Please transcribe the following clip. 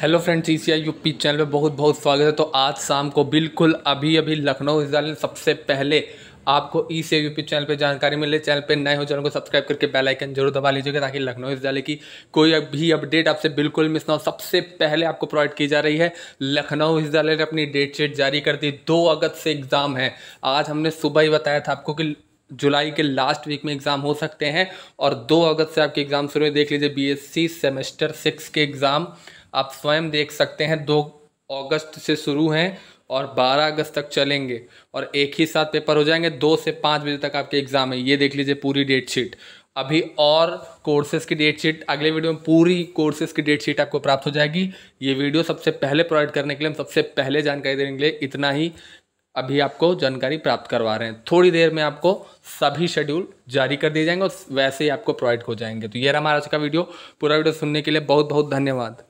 hello friends E C I UP channel में बहुत बहुत स्वागत है तो आज शाम को बिल्कुल अभी अभी लखनऊ रिजल्ट सबसे पहले आपको ई सी यूपी चैनल पे जानकारी मिले चैनल पे नए हो चैनल को सब्सक्राइब करके बेल आइकन जरूर दबा लीजिएगा ताकि लखनऊ इस की कोई भी अपडेट आपसे बिल्कुल मिस ना हो सबसे पहले आपको प्रोवाइड की जा रही है लखनऊ इस ने अपनी डेट शीट जारी कर दी दो अगस्त से एग्ज़ाम है आज हमने सुबह ही बताया था आपको कि जुलाई के लास्ट वीक में एग्ज़ाम हो सकते हैं और दो अगस्त से आपके एग्ज़ाम शुरू देख लीजिए बी सेमेस्टर सिक्स के एग्ज़ाम आप स्वयं देख सकते हैं दो अगस्त से शुरू हैं और 12 अगस्त तक चलेंगे और एक ही साथ पेपर हो जाएंगे दो से पाँच बजे तक आपके एग्ज़ाम है ये देख लीजिए पूरी डेट शीट अभी और कोर्सेज की डेट शीट अगले वीडियो में पूरी कोर्सेज की डेट शीट आपको प्राप्त हो जाएगी ये वीडियो सबसे पहले प्रोवाइड करने के लिए हम सबसे पहले जानकारी देने के लिए इतना ही अभी आपको जानकारी प्राप्त करवा रहे हैं थोड़ी देर में आपको सभी शेड्यूल जारी कर दिए जाएंगे और वैसे ही आपको प्रोवाइड हो जाएंगे तो ये रहा हमारा आज का वीडियो पूरा वीडियो सुनने के लिए बहुत बहुत धन्यवाद